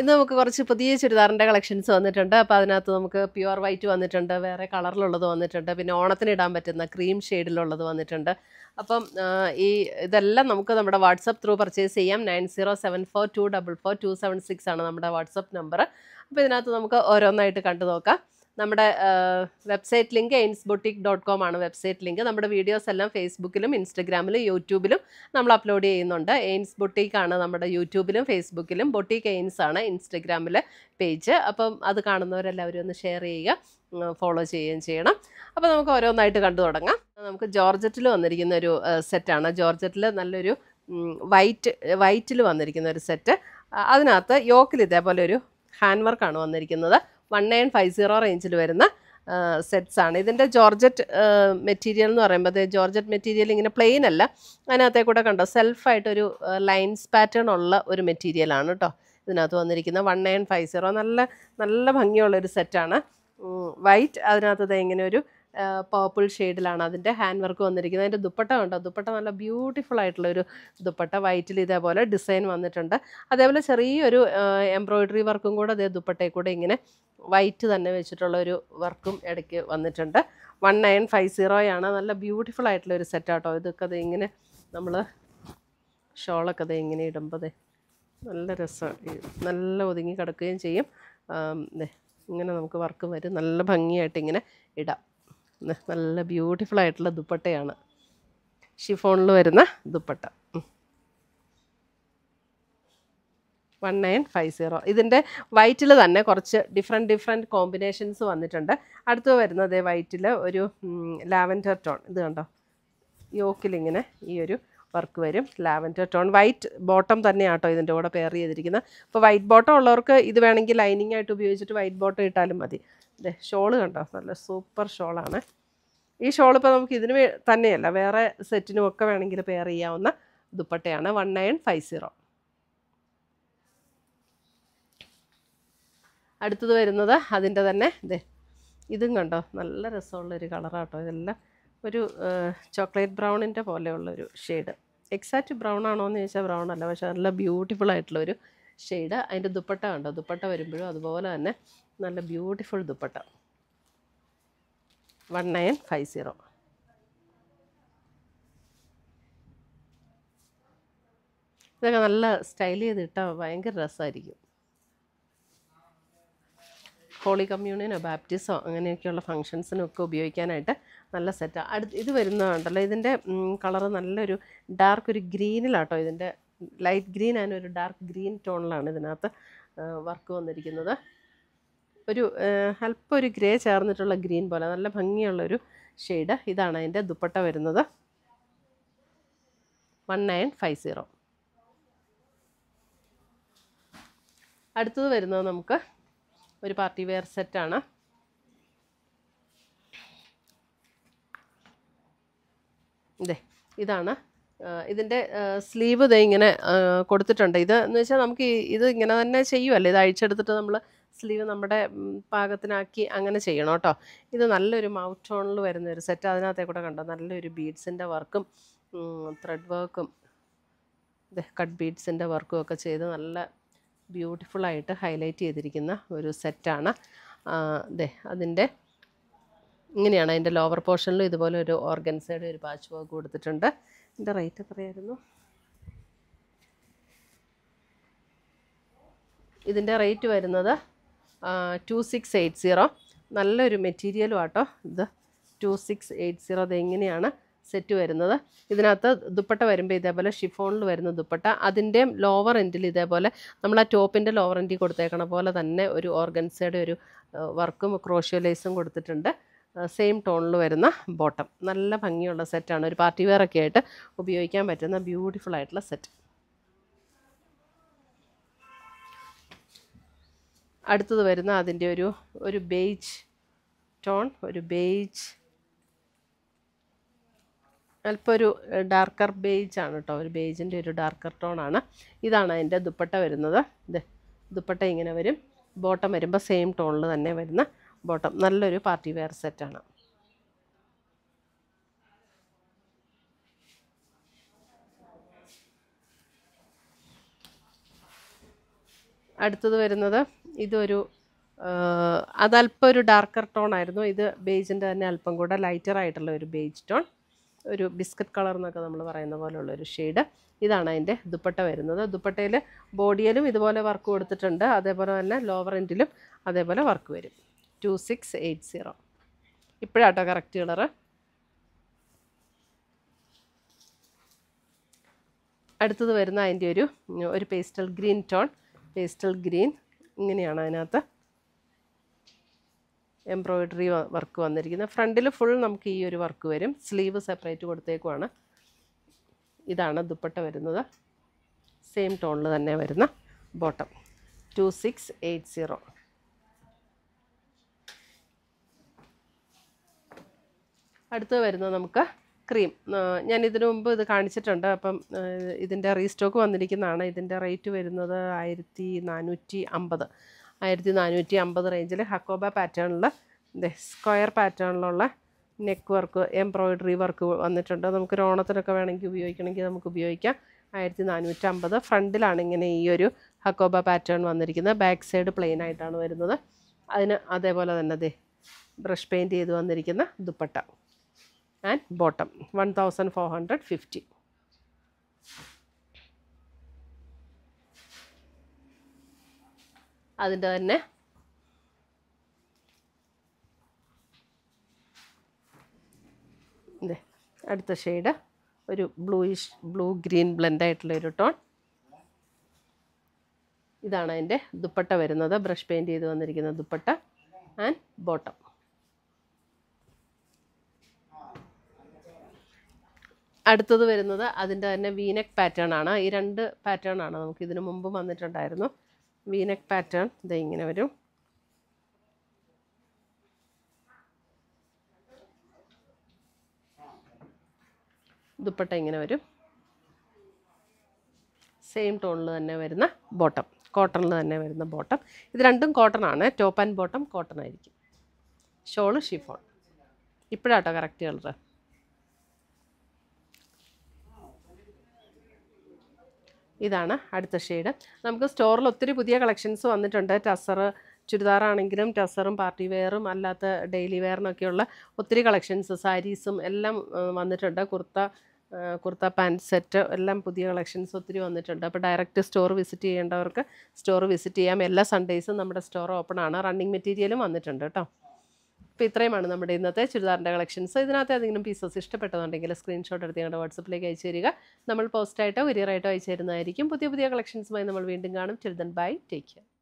ഇന്ന് നമുക്ക് കുറച്ച് പുതിയ ചുരിദാറിൻ്റെ കളക്ഷൻസ് വന്നിട്ടുണ്ട് അപ്പോൾ അതിനകത്ത് നമുക്ക് പ്യുവർ വൈറ്റ് വന്നിട്ടുണ്ട് വേറെ കളറിലുള്ളത് വന്നിട്ടുണ്ട് പിന്നെ ഓണത്തിന് ഇടാൻ പറ്റുന്ന ക്രീം ഷെയ്ഡിലുള്ളത് വന്നിട്ടുണ്ട് അപ്പം ഈ ഇതെല്ലാം നമുക്ക് നമ്മുടെ വാട്സപ്പ് ത്രൂ പർച്ചേസ് ചെയ്യാം nine zero seven four two double four two seven six ആണ് നമ്മുടെ വാട്സപ്പ് നമ്പർ അപ്പോൾ ഇതിനകത്ത് നമുക്ക് ഓരോന്നായിട്ട് കണ്ടു നോക്കാം നമ്മുടെ website link Ains boutique dot com ആണ് വെബ്സൈറ്റ് ലിങ്ക് നമ്മുടെ വീഡിയോസ് എല്ലാം ഫേസ്ബുക്കിലും ഇൻസ്റ്റഗ്രാമിലും യൂട്യൂബിലും നമ്മൾ അപ്ലോഡ് ചെയ്യുന്നുണ്ട് എയിൻസ് ബൊട്ടിക് ആണ് നമ്മുടെ യൂട്യൂബിലും ഫേസ്ബുക്കിലും ബൊട്ടിക് എയിൻസ് ആണ് ഇൻസ്റ്റഗ്രാമിലെ പേജ് അപ്പം അത് കാണുന്നവരെല്ലാവരും ഒന്ന് ഷെയർ ചെയ്യുക ഫോളോ ചെയ്യുകയും ചെയ്യണം അപ്പോൾ നമുക്ക് ഓരോന്നായിട്ട് കണ്ടു തുടങ്ങാം നമുക്ക് ജോർജറ്റിൽ വന്നിരിക്കുന്ന ഒരു സെറ്റാണ് ജോർജറ്റിൽ നല്ലൊരു വൈറ്റ് വൈറ്റിൽ വന്നിരിക്കുന്ന ഒരു സെറ്റ് അതിനകത്ത് യോക്കിൽ ഇതേപോലെ ഒരു ഹാൻഡ് വർക്കാണ് വന്നിരിക്കുന്നത് വൺ നയൻ ഫൈവ് സീറോ റേഞ്ചിൽ വരുന്ന സെറ്റ്സ് ആണ് ഇതിൻ്റെ ജോർജറ്റ് മെറ്റീരിയൽ എന്ന് പറയുമ്പോൾ ജോർജറ്റ് മെറ്റീരിയൽ ഇങ്ങനെ പ്ലെയിൻ അല്ല അതിനകത്തെ കൂടെ കണ്ടോ സെൽഫായിട്ടൊരു ലൈൻസ് പാറ്റേൺ ഉള്ള ഒരു മെറ്റീരിയലാണ് കേട്ടോ ഇതിനകത്ത് വന്നിരിക്കുന്ന വൺ നയൻ ഫൈവ് സീറോ നല്ല നല്ല ഭംഗിയുള്ളൊരു സെറ്റാണ് വൈറ്റ് അതിനകത്ത് ഇങ്ങനെ ഒരു പേർപ്പിൾ ഷെയ്ഡിലാണ് അതിൻ്റെ ഹാൻഡ് വർക്ക് വന്നിരിക്കുന്നത് അതിൻ്റെ ദുപ്പട്ട കണ്ടോ ദുപ്പട്ട നല്ല ബ്യൂട്ടിഫുൾ ആയിട്ടുള്ള ഒരു ദുപ്പട്ട വൈറ്റിൽ ഇതേപോലെ ഡിസൈൻ വന്നിട്ടുണ്ട് അതേപോലെ ചെറിയൊരു എംബ്രോയിഡറി വർക്കും കൂടെ അതേ ദുപ്പട്ടയിൽ കൂടെ ഇങ്ങനെ വൈറ്റ് തന്നെ വെച്ചിട്ടുള്ള ഒരു വർക്കും ഇടയ്ക്ക് വന്നിട്ടുണ്ട് വൺ നയൻ ഫൈവ് സീറോയാണ് നല്ല ബ്യൂട്ടിഫുൾ ആയിട്ടുള്ള ഒരു ആട്ടോ ഇതൊക്കെ അത് ഇങ്ങനെ നമ്മൾ ഷോളൊക്കെ അത് ഇങ്ങനെ ഇടുമ്പോൾ നല്ല രസം നല്ല ഒതുങ്ങി കിടക്കുകയും ചെയ്യും ഇങ്ങനെ നമുക്ക് വർക്ക് വരും നല്ല ഭംഗിയായിട്ട് ഇങ്ങനെ ഇടാം നല്ല ബ്യൂട്ടിഫുൾ ആയിട്ടുള്ള ദുപ്പട്ടയാണ് ഷിഫോണിൽ വരുന്ന dupatta one nine five zero ഇതിൻ്റെ വൈറ്റിൽ തന്നെ കുറച്ച് ഡിഫറെൻറ്റ് ഡിഫറെൻറ്റ് കോമ്പിനേഷൻസ് വന്നിട്ടുണ്ട് അടുത്ത് വരുന്നത് വൈറ്റിൽ ഒരു ലാവൻഡർ ടോൺ ഇത് കണ്ടോ യോക്കിലിങ്ങനെ ഈ ഒരു വർക്ക് വരും ലാവൻഡർ ടോൺ വൈറ്റ് ബോട്ടം തന്നെയാട്ടോ ഇതിൻ്റെ കൂടെ പെയർ ചെയ്തിരിക്കുന്നത് അപ്പോൾ വൈറ്റ് ബോട്ടം ഉള്ളവർക്ക് ഇത് വേണമെങ്കിൽ ലൈനിങ് ആയിട്ട് ഉപയോഗിച്ചിട്ട് വൈറ്റ് ബോട്ടം ഇട്ടാലും മതി അതെ ഷോള് കണ്ടോ നല്ല സൂപ്പർ ഷോളാണ് ഈ ഷോൾ ഇപ്പോൾ നമുക്ക് ഇതിന് തന്നെയല്ല വേറെ സെറ്റിനും ഒക്കെ വേണമെങ്കിൽ പെയർ ചെയ്യാവുന്ന ദുപ്പട്ടയാണ് വൺ നയൻ ഫൈവ് സീറോ അടുത്തത് വരുന്നത് അതിൻ്റെ തന്നെ ഇതേ ഇതും കണ്ടോ നല്ല രസമുള്ളൊരു കളറാട്ടോ ഇതെല്ലാം ഒരു ചോക്ലേറ്റ് ബ്രൗണിൻ്റെ പോലെയുള്ളൊരു ഷെയ്ഡ് എക്സാക്റ്റ് ബ്രൗൺ ആണോ എന്ന് ചോദിച്ചാൽ ബ്രൗൺ അല്ല പക്ഷേ നല്ല ബ്യൂട്ടിഫുൾ ആയിട്ടുള്ള ഒരു ഷെയ്ഡ് അതിൻ്റെ ദുപ്പട്ട കണ്ടോ ദുപ്പട്ട വരുമ്പോഴും അതുപോലെ തന്നെ നല്ല beautiful dupatta one nine five zero ഇതൊക്കെ നല്ല സ്റ്റൈൽ ചെയ്തിട്ടാൽ ഭയങ്കര രസമായിരിക്കും ഹോളി കമ്മ്യൂണിനോ ബാപ്റ്റിസോ അങ്ങനെയൊക്കെയുള്ള ഫങ്ഷൻസിനൊക്കെ ഉപയോഗിക്കാനായിട്ട് നല്ല സെറ്റാണ് അടുത്ത് ഇത് വരുന്നതുണ്ടല്ലോ ഇതിൻ്റെ കളറ് നല്ലൊരു ഡാർക്ക് ഒരു ഗ്രീനിലാട്ടോ ഇതിൻ്റെ ലൈറ്റ് ഗ്രീൻ ആൻഡ് ഒരു ഡാർക്ക് ഗ്രീൻ ടോണിലാണ് ഇതിനകത്ത് വർക്ക് വന്നിരിക്കുന്നത് ഒരു അല്പം ഒരു ഗ്രേ ചേർന്നിട്ടുള്ള ഗ്രീൻ പോലെ നല്ല ഭംഗിയുള്ളൊരു ഷെയ്ഡ് ഇതാണ് അതിൻ്റെ ദുപ്പട്ട വരുന്നത് വൺ നയൻ ഫൈവ് സീറോ അടുത്തത് വരുന്നത് നമുക്ക് ഒരു പാർട്ടി വെയർ സെറ്റാണ് ഇതേ ഇതാണ് ഇതിൻ്റെ സ്ലീവ് ഇതേ ഇങ്ങനെ കൊടുത്തിട്ടുണ്ട് ഇത് എന്ന് വെച്ചാൽ നമുക്ക് ഇത് ഇങ്ങനെ തന്നെ ചെയ്യുമല്ലേ ഇത് അഴിച്ചെടുത്തിട്ട് നമ്മൾ സ്ലീവ് നമ്മുടെ പാകത്തിനാക്കി അങ്ങനെ ചെയ്യണം കേട്ടോ ഇത് നല്ലൊരു മൗത്ത് ടോണിൽ വരുന്ന ഒരു സെറ്റ് അതിനകത്തെ കൂടെ കണ്ടോ നല്ലൊരു ബീഡ്സിൻ്റെ വർക്കും ത്രെഡ് വർക്കും കട്ട് ബീഡ്സിൻ്റെ വർക്കും ഒക്കെ ചെയ്ത് നല്ല ബ്യൂട്ടിഫുള്ളായിട്ട് ഹൈലൈറ്റ് ചെയ്തിരിക്കുന്ന ഒരു സെറ്റാണ് അതെ അതിൻ്റെ ഇങ്ങനെയാണ് അതിൻ്റെ ലോവർ പോർഷനിലും ഇതുപോലെ ഒരു ഓർഗൻസയുടെ ഒരു പാച്ച് വർക്ക് കൊടുത്തിട്ടുണ്ട് ഇതിൻ്റെ റേറ്റ് എത്രയായിരുന്നു ഇതിൻ്റെ റേറ്റ് വരുന്നത് ടു സിക്സ് എയ്റ്റ് സീറോ നല്ലൊരു മെറ്റീരിയലും ആട്ടോ ഇത് ടു സിക്സ് എയ്റ്റ് സീറോ അത് എങ്ങനെയാണ് സെറ്റ് വരുന്നത് ഇതിനകത്ത് ദുപ്പട്ട വരുമ്പോൾ ഇതേപോലെ ഷിഫോണിൽ വരുന്ന ദുപ്പട്ട അതിൻ്റെ ലോവർ എൻഡിൽ ഇതേപോലെ നമ്മൾ ആ ടോപ്പിൻ്റെ ലോവർ എൻഡിൽ കൊടുത്തേക്കണ പോലെ തന്നെ ഒരു ഓർഗൻസയുടെ ഒരു വർക്കും ക്രോഷ്യോലൈസും കൊടുത്തിട്ടുണ്ട് സെയിം ടോണിൽ വരുന്ന ബോട്ടം നല്ല ഭംഗിയുള്ള സെറ്റാണ് ഒരു പാർട്ടി വെയർ ഒക്കെ ആയിട്ട് ഉപയോഗിക്കാൻ പറ്റുന്ന ബ്യൂട്ടിഫുൾ ആയിട്ടുള്ള സെറ്റ് അടുത്തത് വരുന്ന അതിൻ്റെ ഒരു ഒരു ബേജ് ടോൺ ഒരു ബേജ് ഒരു ഡാർക്കർ ബേജ് ആണ് കേട്ടോ ഒരു ബേജിൻ്റെ ഒരു ഡാർക്കർ ടോണാണ് ഇതാണ് അതിൻ്റെ ദുപ്പട്ട വരുന്നത് ഇത് ദുപ്പട്ട ഇങ്ങനെ വരും ബോട്ടം വരുമ്പോൾ സെയിം ടോണിൽ തന്നെ വരുന്ന ബോട്ടം നല്ലൊരു പാർട്ടി വെയർ സെറ്റാണ് അടുത്തത് വരുന്നത് ഇതൊരു അതല്പം ഒരു ഡാർക്കർ ടോൺ ആയിരുന്നു ഇത് ബേജിൻ്റെ തന്നെ അല്പം കൂടെ ലൈറ്റർ ആയിട്ടുള്ള ഒരു ബേജ് ടോൺ ഒരു ബിസ്ക്കറ്റ് കളർ എന്നൊക്കെ നമ്മൾ പറയുന്ന പോലെയുള്ള ഒരു ഷെയ്ഡ് ഇതാണ് അതിൻ്റെ ദുപ്പട്ട വരുന്നത് ദുപ്പട്ടയിൽ ബോഡിയിലും ഇതുപോലെ വർക്ക് കൊടുത്തിട്ടുണ്ട് അതേപോലെ തന്നെ ലോവർ എൻഡിലും അതേപോലെ വർക്ക് വരും ടു സിക്സ് എയ്റ്റ് സീറോ ഇപ്പോഴാട്ടോ കറക്റ്റ് കളറ് അടുത്തത് വരുന്ന അതിൻ്റെ ഒരു ഒരു pastel green tone pastel green ഇങ്ങനെയാണ് അതിനകത്ത് എംബ്രോയിഡറി വർക്ക് വന്നിരിക്കുന്നത് ഫ്രണ്ടിൽ ഫുൾ നമുക്ക് ഈ ഒരു വർക്ക് വരും സ്ലീവ് സെപ്പറേറ്റ് കൊടുത്തേക്കുമാണ് ഇതാണ് ദുപ്പട്ട വരുന്നത് സെയിം ടോണിൽ തന്നെ വരുന്ന bottom two six eight zero അടുത്ത് വരുന്നത് നമുക്ക് ക്രീം ഞാൻ ഇതിനു മുമ്പ് ഇത് കാണിച്ചിട്ടുണ്ട് അപ്പം ഇതിൻ്റെ റീസ്റ്റോക്ക് വന്നിരിക്കുന്നതാണ് ഇതിൻ്റെ റേറ്റ് വരുന്നത് ആയിരത്തി നാനൂറ്റി അമ്പത് ആയിരത്തി നാനൂറ്റി അമ്പത് റേഞ്ചിൽ ഹക്കോബ പാറ്റേണിൽ സ്ക്വയർ പാറ്റേണിലുള്ള നെക്ക് വർക്ക് എംബ്രോയിഡറി വർക്ക് വന്നിട്ടുണ്ട് നമുക്ക് ഓണത്തിനൊക്കെ വേണമെങ്കിൽ ഉപയോഗിക്കണമെങ്കിൽ നമുക്ക് ഉപയോഗിക്കാം ആയിരത്തി അമ്പത് ഫ്രണ്ടിലാണ് ഇങ്ങനെ ഈ ഒരു ഹക്കോബ പാറ്റേൺ വന്നിരിക്കുന്നത് ബാക്ക് സൈഡ് പ്ലെയിൻ ആയിട്ടാണ് വരുന്നത് അതിന് അതേപോലെ തന്നെ ദേ ബ്രഷ് പെയിൻറ്റ് ചെയ്ത് വന്നിരിക്കുന്ന dupatta and bottom one thousand four hundred fifty അതിൻ്റെ തന്നെ ഇതേ അടുത്ത ഷെയ്ഡ് ഒരു ബ്ലൂയിഷ് ബ്ലൂ ഗ്രീൻ ബ്ലെൻഡായിട്ടുള്ള ഒരു ടോൺ ഇതാണ് അതിൻ്റെ ദുപ്പട്ട വരുന്നത് ബ്രഷ് പെയിൻറ് ചെയ്ത് വന്നിരിക്കുന്ന ദുപ്പട്ട ആൻഡ് ബോട്ടം അടുത്തത് വരുന്നത് അതിൻ്റെ തന്നെ വീനക് പാറ്റേൺ ആണ് ഈ രണ്ട് പാറ്റേൺ ആണ് നമുക്ക് ഇതിനു മുമ്പ് വന്നിട്ടുണ്ടായിരുന്നു വീനക് പാറ്റേൺ ഇത് ഇങ്ങനെ വരും ദുപ്പട്ട ഇങ്ങനെ വരും സെയിം ടോണിൽ തന്നെ വരുന്ന ബോട്ടം കോട്ടണിൽ തന്നെ വരുന്ന ബോട്ടം ഇത് രണ്ടും കോട്ടൺ ആണ് ടോപ്പ് ആൻഡ് ബോട്ടം കോട്ടൺ ആയിരിക്കും ഷോള് ഷിഫോൺ ഇപ്പോഴാട്ടോ കറക്റ്റ് കളറ് ഇതാണ് അടുത്ത ഷെയ്ഡ് നമുക്ക് സ്റ്റോറിൽ ഒത്തിരി പുതിയ കളക്ഷൻസ് വന്നിട്ടുണ്ട് ടസർ ചുരിദാറാണെങ്കിലും ടസറും പാർട്ടി വെയറും അല്ലാത്ത ഡെയിലി വെയറിനൊക്കെയുള്ള ഒത്തിരി കളക്ഷൻസ് സാരീസും എല്ലാം വന്നിട്ടുണ്ട് കുർത്ത കുർത്ത പാൻറ് സെറ്റ് എല്ലാം പുതിയ കളക്ഷൻസ് ഒത്തിരി വന്നിട്ടുണ്ട് അപ്പോൾ ഡയറക്റ്റ് സ്റ്റോർ വിസിറ്റ് ചെയ്യേണ്ടവർക്ക് സ്റ്റോർ വിസിറ്റ് ചെയ്യാം എല്ലാ സൺഡേയ്സും നമ്മുടെ സ്റ്റോർ ഓപ്പൺ ആണ് റണ്ണിങ് മെറ്റീരിയലും വന്നിട്ടുണ്ട് കേട്ടോ അപ്പോൾ ഇത്രയുമാണ് നമ്മുടെ ഇന്നത്തെ ചുരിദാറിൻ്റെ കളക്ഷൻസ് ഇതിനകത്ത് ഏതെങ്കിലും പീസസ് ഇഷ്ടപ്പെട്ടതുണ്ടെങ്കിൽ സ്ക്രീൻഷോട്ട് എടുത്ത് ഞങ്ങളുടെ വാട്സപ്പിലേക്ക് അയച്ചു തരിക നമ്മൾ പോസ്റ്റായിട്ടോ വരിയറായിട്ടോ അയച്ചു തരുന്നതായിരിക്കും പുതിയ പുതിയ കളക്ഷൻസുമായി നമ്മൾ വീണ്ടും കാണും ചുരിദൻ ബൈ ടേക്ക് കെയർ